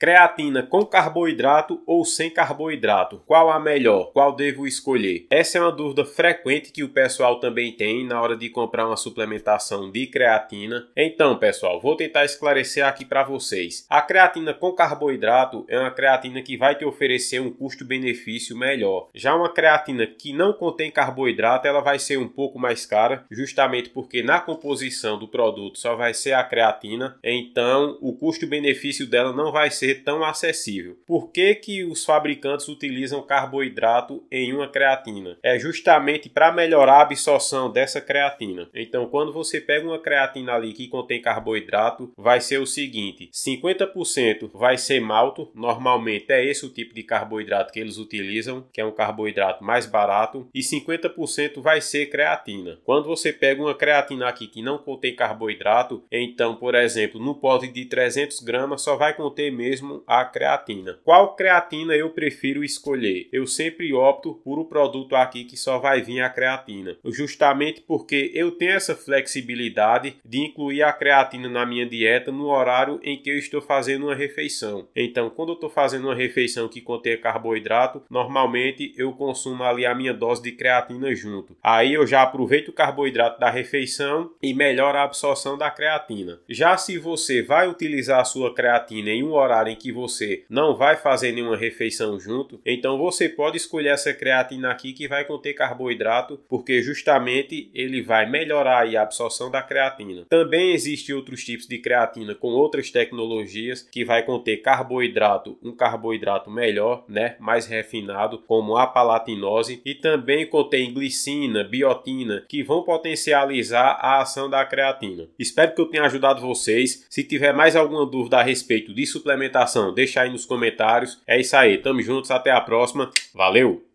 Creatina com carboidrato ou sem carboidrato? Qual a melhor? Qual devo escolher? Essa é uma dúvida frequente que o pessoal também tem na hora de comprar uma suplementação de creatina. Então, pessoal, vou tentar esclarecer aqui para vocês. A creatina com carboidrato é uma creatina que vai te oferecer um custo-benefício melhor. Já uma creatina que não contém carboidrato, ela vai ser um pouco mais cara, justamente porque na composição do produto só vai ser a creatina, então o custo-benefício dela não vai ser ser tão acessível. Por que, que os fabricantes utilizam carboidrato em uma creatina? É justamente para melhorar a absorção dessa creatina. Então, quando você pega uma creatina ali que contém carboidrato, vai ser o seguinte: 50% vai ser malto, normalmente é esse o tipo de carboidrato que eles utilizam, que é um carboidrato mais barato, e 50% vai ser creatina. Quando você pega uma creatina aqui que não contém carboidrato, então, por exemplo, no pote de 300 gramas só vai conter mesmo mesmo a creatina. Qual creatina eu prefiro escolher? Eu sempre opto por o um produto aqui que só vai vir a creatina, justamente porque eu tenho essa flexibilidade de incluir a creatina na minha dieta no horário em que eu estou fazendo uma refeição. Então, quando eu estou fazendo uma refeição que contém carboidrato, normalmente eu consumo ali a minha dose de creatina junto. Aí eu já aproveito o carboidrato da refeição e melhora a absorção da creatina. Já se você vai utilizar a sua creatina em um horário em que você não vai fazer nenhuma refeição junto, então você pode escolher essa creatina aqui que vai conter carboidrato, porque justamente ele vai melhorar a absorção da creatina. Também existem outros tipos de creatina com outras tecnologias que vai conter carboidrato, um carboidrato melhor, né, mais refinado, como a palatinose, e também contém glicina, biotina, que vão potencializar a ação da creatina. Espero que eu tenha ajudado vocês. Se tiver mais alguma dúvida a respeito de suplementação interpretação. Deixa aí nos comentários. É isso aí. Tamo juntos. Até a próxima. Valeu!